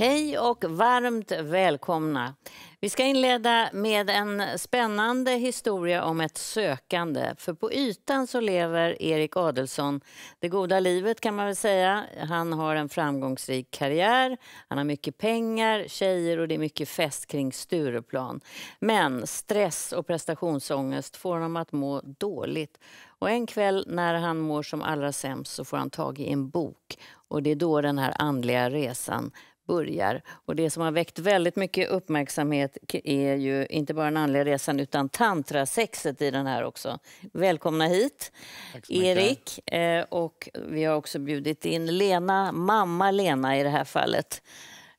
Hej och varmt välkomna. Vi ska inleda med en spännande historia om ett sökande. För på ytan så lever Erik Adelsson det goda livet kan man väl säga. Han har en framgångsrik karriär, han har mycket pengar, tjejer och det är mycket fest kring Stureplan. Men stress och prestationsångest får honom att må dåligt. Och en kväll när han mår som allra sämst så får han tag i en bok och det är då den här andliga resan börjar. Och det som har väckt väldigt mycket uppmärksamhet är ju inte bara den andliga resan utan tantrasexet i den här också. Välkomna hit, Erik. Eh, och vi har också bjudit in Lena, mamma Lena i det här fallet.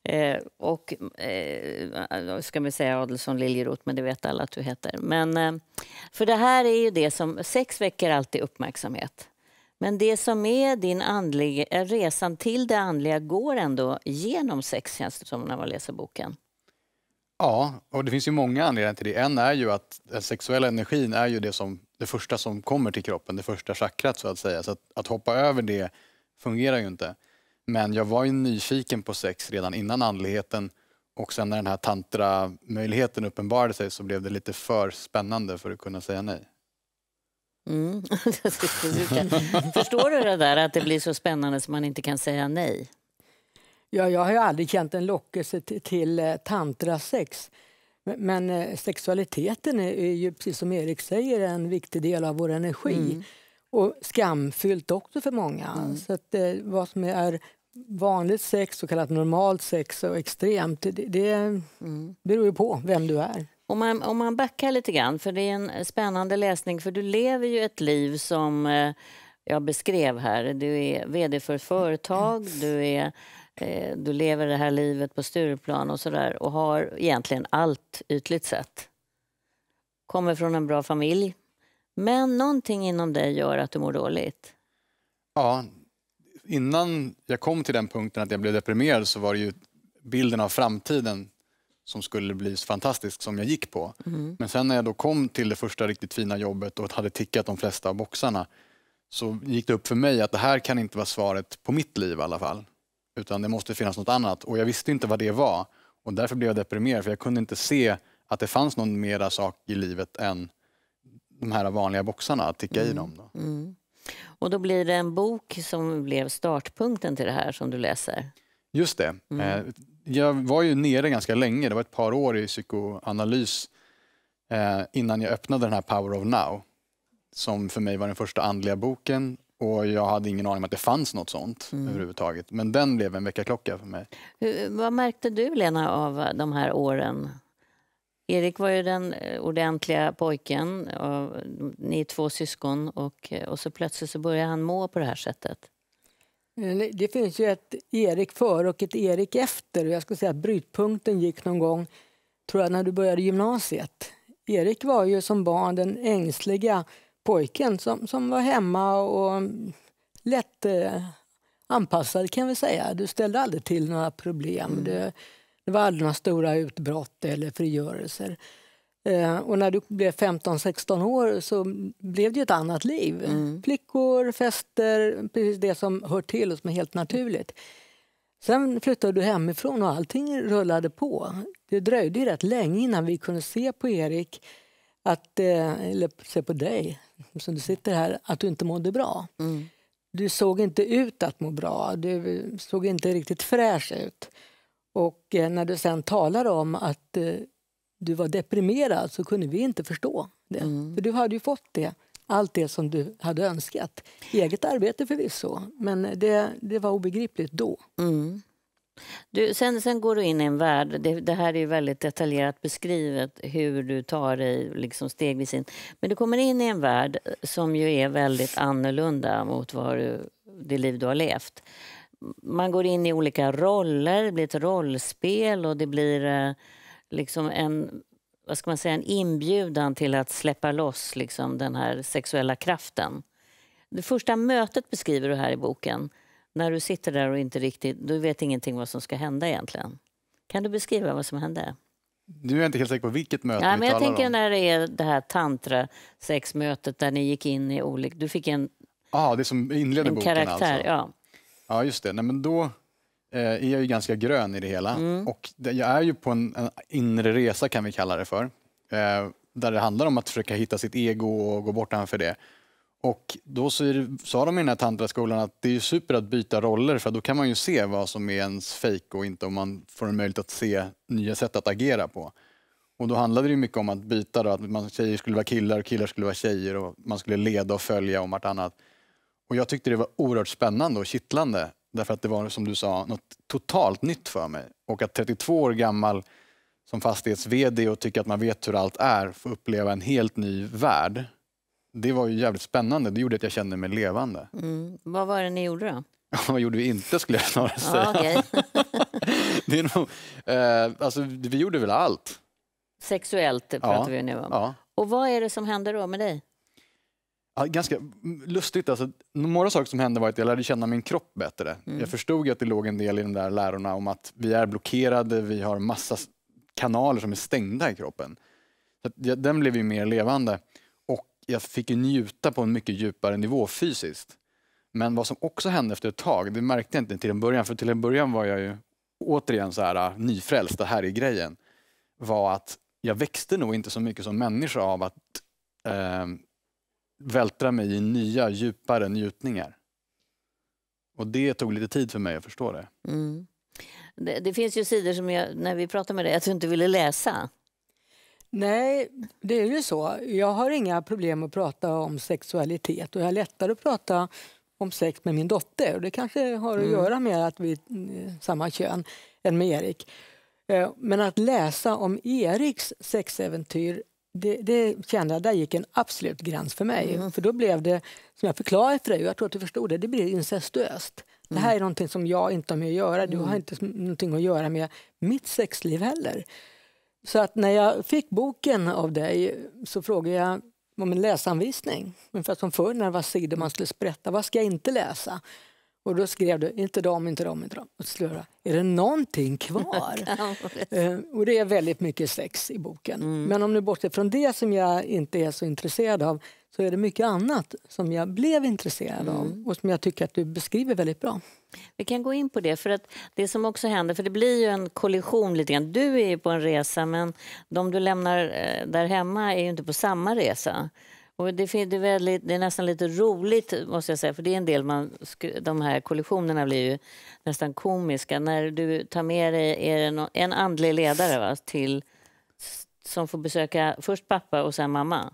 Eh, och eh, ska vi säga Adelsson Liljeroth, men det vet alla att du heter. Men, eh, för det här är ju det som, sex väcker alltid uppmärksamhet. Men det som är din andliga, eh, resan till det andliga går ändå genom sex, känns det som när man läser boken. Ja, och det finns ju många anledningar till det. En är ju att den sexuella energin är ju det, som, det första som kommer till kroppen, det första chakrat så att säga. Så att, att hoppa över det fungerar ju inte. Men jag var ju nyfiken på sex redan innan andligheten och sen när den här tantra-möjligheten uppenbarade sig så blev det lite för spännande för att kunna säga nej. Mm. Förstår du det där att det blir så spännande så man inte kan säga nej? Ja, jag har ju aldrig känt en lockelse till, till eh, tantrasex. Men, men eh, sexualiteten är, är ju, precis som Erik säger, en viktig del av vår energi. Mm. Och skamfyllt också för många. Mm. Så att, eh, vad som är vanligt sex, så kallat normalt sex och extremt, det, det mm. beror ju på vem du är. Om man, om man backar lite grann, för det är en spännande läsning, för du lever ju ett liv som eh, jag beskrev här. Du är vd för ett företag, du, är, eh, du lever det här livet på Stureplan och sådär och har egentligen allt ytligt sett. Kommer från en bra familj. Men någonting inom dig gör att du mår dåligt. Ja, innan jag kom till den punkten att jag blev deprimerad så var det ju bilden av framtiden som skulle bli fantastisk som jag gick på. Mm. Men sen när jag då kom till det första riktigt fina jobbet och hade tickat de flesta av boxarna så gick det upp för mig att det här kan inte vara svaret på mitt liv i alla fall. Utan det måste finnas något annat och jag visste inte vad det var. Och därför blev jag deprimerad för jag kunde inte se att det fanns någon mera sak i livet än de här vanliga boxarna, att ticka mm. i dem. Då. Mm. Och då blir det en bok som blev startpunkten till det här som du läser? Just det. Mm. Eh, jag var ju nere ganska länge, det var ett par år i psykoanalys eh, innan jag öppnade den här Power of Now som för mig var den första andliga boken och jag hade ingen aning om att det fanns något sånt mm. överhuvudtaget. Men den blev en väckarklocka för mig. Hur, vad märkte du, Lena, av de här åren? Erik var ju den eh, ordentliga pojken, och ni är två syskon och, och så plötsligt så började han må på det här sättet. Det finns ju ett Erik före och ett Erik efter. Jag skulle säga att brytpunkten gick någon gång tror jag, när du började gymnasiet. Erik var ju som barn den ängsliga pojken som, som var hemma och lätt eh, anpassad kan vi säga. Du ställde aldrig till några problem. Mm. Det, det var aldrig några stora utbrott eller frigörelser. Eh, och när du blev 15-16 år så blev det ett annat liv. Mm. Flickor, fester, precis det som hör till och som är helt naturligt. Sen flyttade du hemifrån och allting rullade på. Det dröjde ju rätt länge innan vi kunde se på Erik, att, eh, eller se på dig som du sitter här, att du inte mådde bra. Mm. Du såg inte ut att må bra, du såg inte riktigt fräsch ut. Och eh, när du sen talar om att du var deprimerad så kunde vi inte förstå det. Mm. För du hade ju fått det, allt det som du hade önskat. Eget arbete förvisso, men det, det var obegripligt då. Mm. Du, sen, sen går du in i en värld, det, det, här är väldigt detaljerat beskrivet hur du tar dig liksom stegvis in. Men du kommer in i en värld som ju är väldigt annorlunda mot vad du, det liv du har levt. Man går in i olika roller, det blir ett rollspel och det blir eh, liksom en, vad ska man säga, en inbjudan till att släppa loss liksom, den här sexuella kraften. Det första mötet beskriver du här i boken. När du sitter där och inte riktigt, du vet ingenting vad som ska hända egentligen. Kan du beskriva vad som hände? Nu är jag inte helt säker på vilket möte ja, vi men Jag tänker om. när det är det här tantra-sexmötet där ni gick in i olika... Du fick en, ah, det som inleder en boken alltså. karaktär. Alltså. Ja. ja, just det. Nej, men då, Eh, är jag ju ganska grön i det hela mm. och jag är ju på en, en inre resa kan vi kalla det för. Eh, där det handlar om att försöka hitta sitt ego och gå bortanför det. Och då det, sa de i den här tantraskolan att det är super att byta roller för då kan man ju se vad som är ens fejk och inte om man får en möjlighet att se nya sätt att agera på. Och då handlade det mycket om att byta, då, att man, tjejer skulle vara killar och killar skulle vara tjejer och man skulle leda och följa och vartannat. Och jag tyckte det var oerhört spännande och kittlande Därför att det var, som du sa, något totalt nytt för mig. Och att 32 år gammal som fastighets-vd och tycka att man vet hur allt är, få uppleva en helt ny värld. Det var ju jävligt spännande. Det gjorde att jag kände mig levande. Mm. Vad var det ni gjorde då? Vad gjorde vi inte skulle jag snarare säga. Ah, okay. det är nog, eh, alltså, vi gjorde väl allt. Sexuellt pratar ja. vi nu om. Ja. Och vad är det som hände då med dig? ganska lustigt. Alltså, några saker som hände var att jag lärde känna min kropp bättre. Mm. Jag förstod att det låg en del i de där lärorna om att vi är blockerade, vi har massa kanaler som är stängda i kroppen. Så den blev ju mer levande och jag fick ju njuta på en mycket djupare nivå fysiskt. Men vad som också hände efter ett tag, det märkte jag inte till en början, för till en början var jag ju återigen så här äh, nyfrälst, det här är grejen, var att jag växte nog inte så mycket som människa av att eh, vältra mig i nya, djupare njutningar. Och det tog lite tid för mig att förstå det. Mm. Det, det, finns ju sidor som jag, när vi pratade med dig, att du inte ville läsa. Nej, det är ju så. Jag har inga problem att prata om sexualitet och jag har lättare att prata om sex med min dotter. det kanske har att mm. göra med att vi är eh, samma kön, än med Erik. Eh, men att läsa om Eriks sexäventyr det, det kände jag, där gick en absolut gräns för mig. Mm. För då blev det, som jag förklarade för dig, jag tror att du förstod det, det blir incestuöst. Det här mm. är någonting som jag inte har med att göra, du har mm. inte någonting att göra med mitt sexliv heller. Så att när jag fick boken av dig så frågade jag om en läsanvisning. Ungefär som förr när det var sidor man skulle sprätta. Vad ska jag inte läsa? Och då skrev du inte dem, inte dem, inte dem. Och slöra. Är det någonting kvar? eh, och det är väldigt mycket sex i boken. Mm. Men om du bortser från det som jag inte är så intresserad av så är det mycket annat som jag blev intresserad mm. av och som jag tycker att du beskriver väldigt bra. Vi kan gå in på det, för att det som också händer, för det blir ju en kollision lite grann. Du är ju på en resa, men de du lämnar eh, där hemma är ju inte på samma resa. Och det, är väldigt, det är nästan lite roligt, måste jag säga, för det är en del man... De här kollisionerna blir ju nästan komiska. När du tar med dig är en, en andlig ledare va, till, som får besöka först pappa och sen mamma.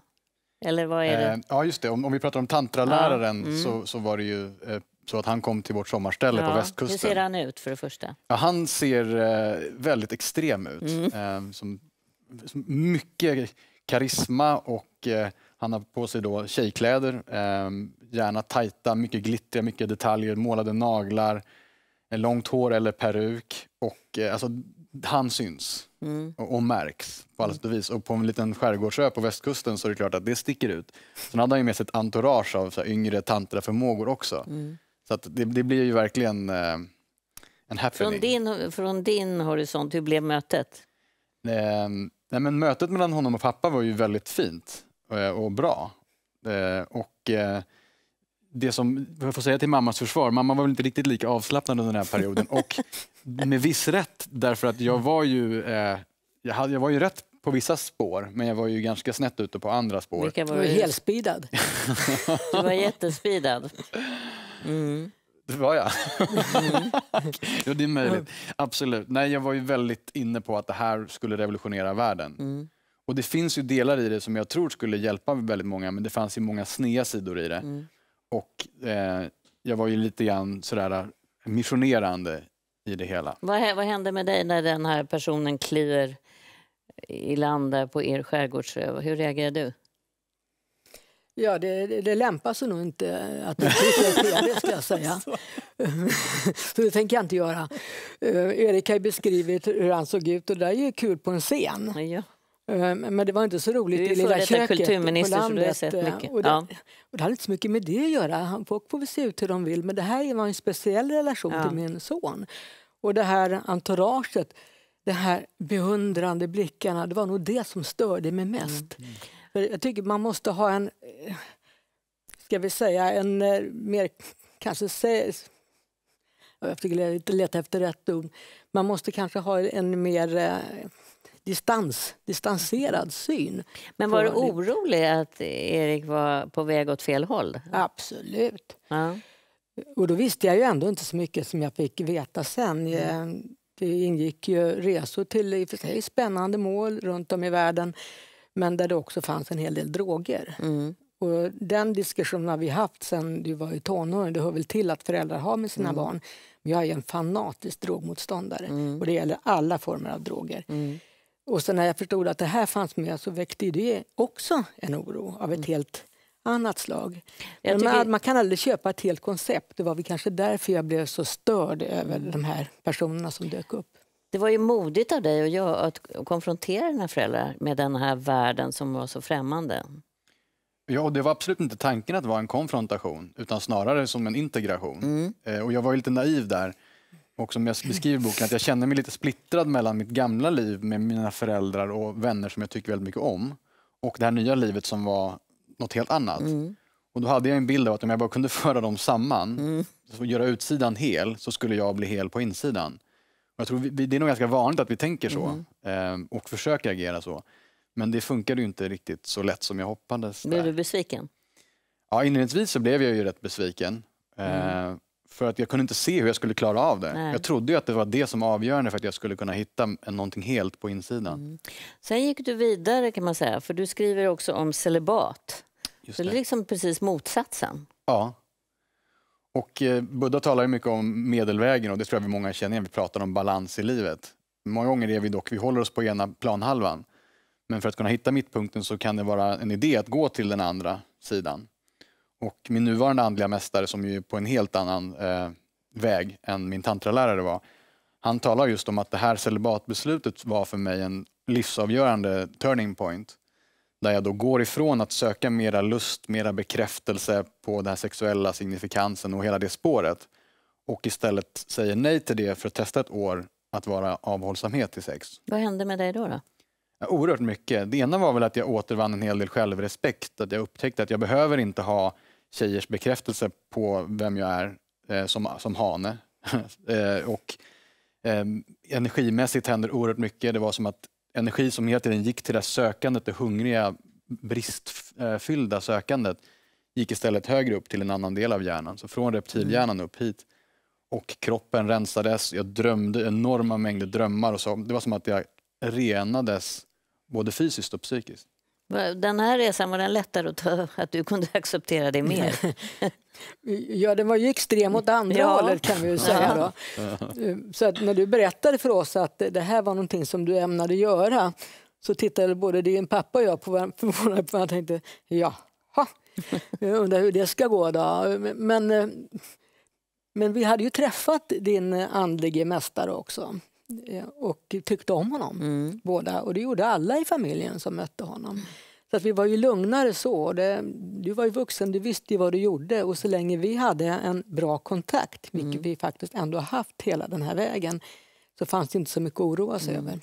Eller vad är det? Eh, ja, just det. Om, om, vi pratar om tantraläraren ja. mm. så, så var det ju eh, så att han kom till vårt sommarställe ja. på västkusten. Hur ser han ut för det första? Ja, han ser eh, väldigt extrem ut. Mm. Eh, som, som mycket karisma och eh, han har på sig då tjejkläder, eh, gärna tajta, mycket glittriga, mycket detaljer, målade naglar, eh, långt hår eller peruk. Och, eh, alltså, han syns mm. och, och, märks på alla mm. sätt och vis. Och på en liten skärgårdsö på västkusten så är det klart att det sticker ut. Sen hade han ju med sig ett entourage av så här, yngre tantraförmågor också. Mm. Så att det, det, blir ju verkligen eh, en happening. Från din, från din horisont, hur blev mötet? Eh, nej, men mötet mellan honom och pappa var ju väldigt fint. Eh, och bra. Eh, och eh, det som, jag får säga till mammas försvar, mamma var väl inte riktigt lika avslappnad under den här perioden. Och med viss rätt, därför att jag var ju, jag, hade, jag var ju rätt på vissa spår, men jag var ju ganska snett ute på andra spår. Vilka var du var ju helspidad. du var jättespidad. Mm. Det var jag? Mm. ja, det är möjligt. Absolut. Nej, jag var ju väldigt inne på att det här skulle revolutionera världen. Mm. Och det finns ju delar i det som jag tror skulle hjälpa väldigt många, men det fanns ju många snea sidor i det. Mm. Och eh, jag var ju lite grann sådär eh, missionerande i det hela. Vad, vad hände med dig när den här personen kliver i land där på er skärgårdsö? Eh, hur reagerade du? Ja, det, det, det lämpar sig nog inte att uttrycka det, ska jag säga. Så det tänker jag inte göra. Eh, Erik har beskrivit hur han såg ut och det är ju kul på en scen. Ja. Ehm, men det var inte så roligt i lilla köket på landet. Eh, och det, ja. och det hade inte så mycket med det att göra. Folk får väl se ut hur de vill. Men det här var en speciell relation ja. till min son. Och det här entouraget, de här beundrande blickarna, det var nog det som störde mig mest. Mm. Mm. Jag tycker man måste ha en, eh, ska vi säga, en eh, mer kanske jag försöker leta efter rätt ord. Man måste kanske ha en mer distans, distanserad syn. Men var du orolig att Erik var på väg åt fel håll? Absolut. Ja. Och då visste jag ju ändå inte så mycket som jag fick veta sen. Mm. Eh, det ingick ju resor till i och för sig spännande mål runt om i världen men där det också fanns en hel del droger. Mm. Och den diskussionen har vi haft sen du var i tonåren. Det hör väl till att föräldrar har med sina mm. barn. Men jag är en fanatisk drogmotståndare mm. och det gäller alla former av droger. Mm. Och sen när jag förstod att det här fanns med så väckte det också en oro av ett mm. helt annat slag. Tycker... Man, man, kan aldrig köpa ett helt koncept. Det var väl kanske därför jag blev så störd över de här personerna som dök upp. Det var ju modigt av dig och jag att konfrontera dina föräldrar med den här världen som var så främmande. Ja, och det var absolut inte tanken att vara en konfrontation utan snarare som en integration. Mm. Eh, och jag var lite naiv där och som jag beskriver i boken, att jag känner mig lite splittrad mellan mitt gamla liv med mina föräldrar och vänner som jag tycker väldigt mycket om och det här nya livet som var något helt annat. Mm. Och då hade jag en bild av att om jag bara kunde föra dem samman mm. och göra utsidan hel så skulle jag bli hel på insidan. Och jag tror vi, det är nog ganska vanligt att vi tänker så mm. Ehm, och försöker agera så. Men det funkade ju inte riktigt så lätt som jag hoppades. Blev du besviken? Ja, inledningsvis så blev jag ju rätt besviken. Mm. Eh, för att jag kunde inte se hur jag skulle klara av det. Nej. Jag trodde ju att det var det som avgörande för att jag skulle kunna hitta någonting helt på insidan. Mm. Sen gick du vidare kan man säga, för du skriver också om celibat. Just det. det är liksom precis motsatsen. Ja. Och eh, Buddha talar ju mycket om medelvägen och det tror jag vi många känner igen. Vi pratar om balans i livet. Många gånger är vi dock, vi håller oss på ena planhalvan. Men för att kunna hitta mittpunkten så kan det vara en idé att gå till den andra sidan. Och min nuvarande andliga mästare, som ju är på en helt annan eh, väg än min tantralärare var, han talar just om att det här celibatbeslutet var för mig en livsavgörande turning point. Där jag då går ifrån att söka mera lust, mera bekräftelse på den sexuella signifikansen och hela det spåret. Och istället säger nej till det för att testa ett år att vara avhållsamhet i sex. Vad hände med dig då? då? Oerhört mycket. Det ena var väl att jag återvann en hel del självrespekt. Att jag upptäckte att jag behöver inte ha tjejers bekräftelse på vem jag är eh, som, som hane. eh, och eh, energimässigt händer oerhört mycket. Det var som att energi som hela tiden gick till det sökandet, det hungriga, bristfyllda sökandet, gick istället högre upp till en annan del av hjärnan. Så från reptilhjärnan upp hit. Och kroppen rensades, jag drömde enorma mängder drömmar och så. Det var som att jag renades både fysiskt och psykiskt. Den här resan, var den lättare att ta, att du kunde acceptera det mer? ja, den var ju extrem åt andra ja. hållet kan vi säga. Då. Så att när du berättade för oss att det här var någonting som du ämnade göra så tittade både din pappa och jag på varandra och tänkte jaha, jag undrar hur det ska gå då. Men, eh, men vi hade ju träffat din andlige mästare också och tyckte om honom, mm. båda. Och det gjorde alla i familjen som mötte honom. Så att vi var ju lugnare så. Det, du var ju vuxen, du visste ju vad du gjorde och så länge vi hade en bra kontakt, vilket mm. vi faktiskt ändå haft hela den här vägen, så fanns det inte så mycket att oroa sig mm. över.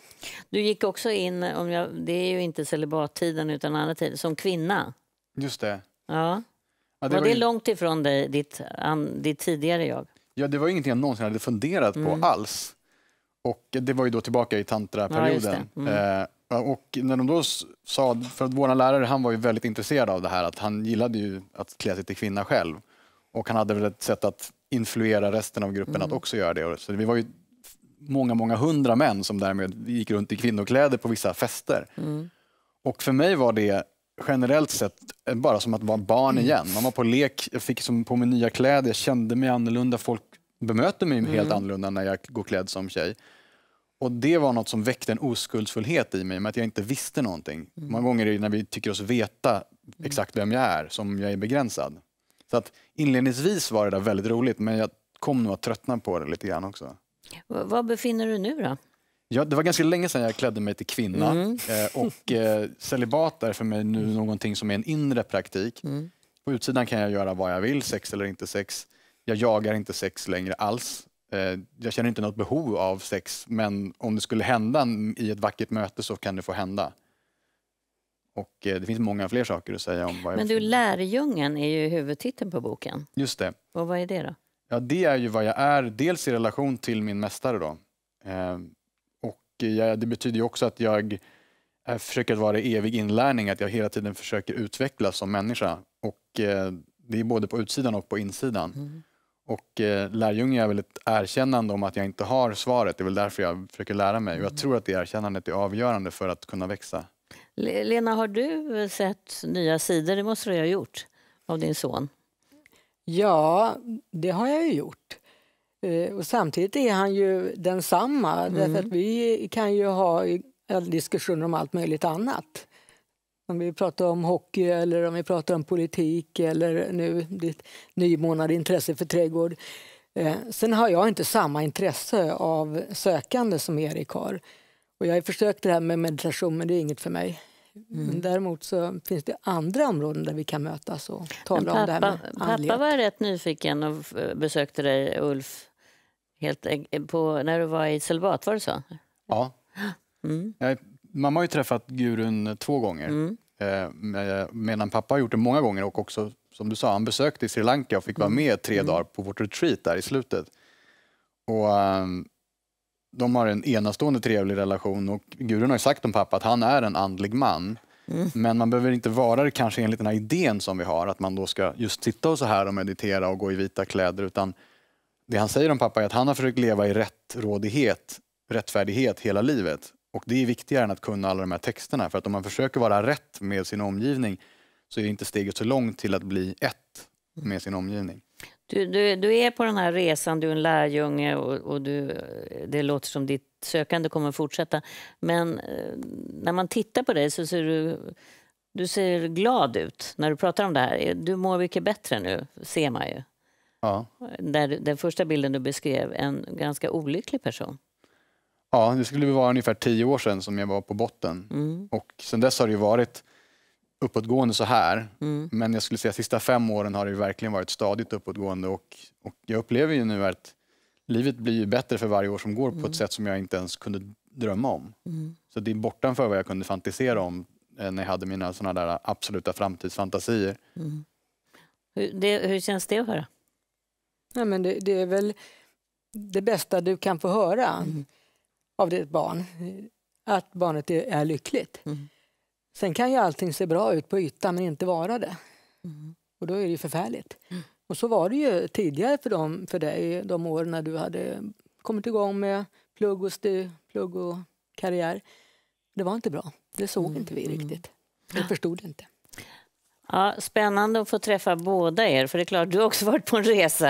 Du gick också in, om jag, det är ju inte celibattiden utan andra tider, som kvinna. Just det. Ja. ja det var, var det ju... långt ifrån dig, ditt, an, ditt tidigare jag? Ja, det var ingenting jag någonsin hade funderat mm. på alls. Och det var ju då tillbaka i tantraperioden. Ja, mm. Eh, och när de då sa, för att vår lärare han var ju väldigt intresserad av det här, att han gillade ju att klä sig till kvinna själv. Och han hade väl ett sätt att influera resten av gruppen mm. att också göra det. Så vi var ju många, många hundra män som därmed gick runt i kvinnokläder på vissa fester. Mm. Och för mig var det generellt sett bara som att vara barn mm. igen. Man var på lek, jag fick som på mig nya kläder, jag kände mig annorlunda, folk bemöter mig mm. helt annorlunda när jag går klädd som tjej. Och det var något som väckte en oskuldsfullhet i mig, med att jag inte visste någonting. Mm. Många gånger är det när vi tycker oss veta mm. exakt vem jag är som jag är begränsad. Så att inledningsvis var det där väldigt roligt, men jag kom nog att tröttna på det lite grann också. Var befinner du nu då? Ja, det var ganska länge sedan jag klädde mig till kvinna. Mm. Eh, och eh, celibat är för mig nu mm. någonting som är en inre praktik. Mm. På utsidan kan jag göra vad jag vill, sex eller inte sex jag jagar inte sex längre alls. Eh, jag känner inte något behov av sex, men om det skulle hända i ett vackert möte så kan det få hända. Och eh, det finns många fler saker att säga om. men du, Lärjungen är ju huvudtiteln på boken. Just det. Och vad är det då? Ja, det är ju vad jag är, dels i relation till min mästare då. Eh, och det betyder också att jag försöker vara i evig inlärning, att jag hela tiden försöker utvecklas som människa. Och det är både på utsidan och på insidan. Mm. Och eh, lärjunge är väl ett erkännande om att jag inte har svaret. Det är väl därför jag försöker lära mig. Och jag mm. tror att det erkännandet är avgörande för att kunna växa. Lena, har du sett nya sidor? Det måste du ha gjort av din son. Ja, det har jag ju gjort. Eh, och samtidigt är han ju densamma. Mm. Därför att mm. vi kan ju ha diskussioner om allt möjligt annat. Om vi pratar om hockey eller om vi pratar om politik eller nu ditt nymånade intresse för trädgård. Eh, sen har jag inte samma intresse av sökande som Erik har. Och jag har försökt det här med meditation, men det är inget för mig. Mm. Men däremot så finns det andra områden där vi kan mötas och tala pappa, om det här med andlighet. Pappa var rätt nyfiken och besökte dig, Ulf, helt, på, när du var i celibat. var det så? Ja. Mm. Jag Mamma har ju träffat gurun två gånger. Mm. Eh, med, medan pappa har gjort det många gånger och också, som du sa, han besökte Sri Lanka och fick vara mm. med tre mm. dagar på vårt retreat där i slutet. Och, um, de har en enastående trevlig relation och gurun har sagt om pappa att han är en andlig man. Mm. Men man behöver inte vara det kanske enligt den här idén som vi har, att man då ska just sitta och så här och meditera och gå i vita kläder, utan det han säger om pappa är att han har försökt leva i rättrådighet, rättfärdighet hela livet och det är viktigare än att kunna alla de här texterna. För att om man försöker vara rätt med sin omgivning så är inte steget så långt till att bli ett mm. med sin omgivning. Du, du, du är på den här resan, du är en lärjunge och, och du, det låter som ditt sökande kommer fortsätta. Men eh, när man tittar på dig så ser du, du ser glad ut när du pratar om det här. Du mår mycket bättre nu, ser man ju. Ja. Där, den första bilden du beskrev, en ganska olycklig person ja, det skulle vara ungefär tio år sedan som jag var på botten. Mm. Och sen dess har det varit uppåtgående så här. Mm. Men jag skulle säga att de sista fem åren har det verkligen varit stadigt uppåtgående. Och, och jag upplever ju nu att livet blir bättre för varje år som går mm. på ett mm. sätt som jag inte ens kunde drömma om. Mm. Så det är bortanför vad jag kunde fantisera om eh, när jag hade mina såna där absoluta framtidsfantasier. Mm. Hur, det, hur känns det att höra? Ja, men det, det är väl det bästa du kan få höra. Mm av ditt barn, att barnet är lyckligt. Mm. Sen kan ju allting se bra ut på ytan men inte vara det. Mm. Och då är det ju förfärligt. Mm. Och så var det ju tidigare för, dem, för dig, de åren när du hade kommit igång med plugg och, stu, plugg och karriär. Det var inte bra. Det såg mm. inte vi riktigt. Vi mm. förstod inte. Ja, spännande att få träffa båda er, för det är klart, du har också varit på en resa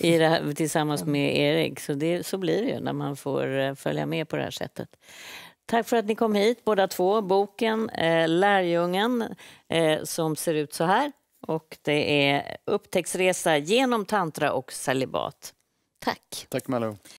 här, tillsammans mm. med Erik, så, det, så blir det ju när man får eh, följa med på det här sättet. Tack för att ni kom hit båda två. Boken eh, Lärjungen eh, som ser ut så här och det är upptäcktsresa genom tantra och celibat. Tack. Tack Malou.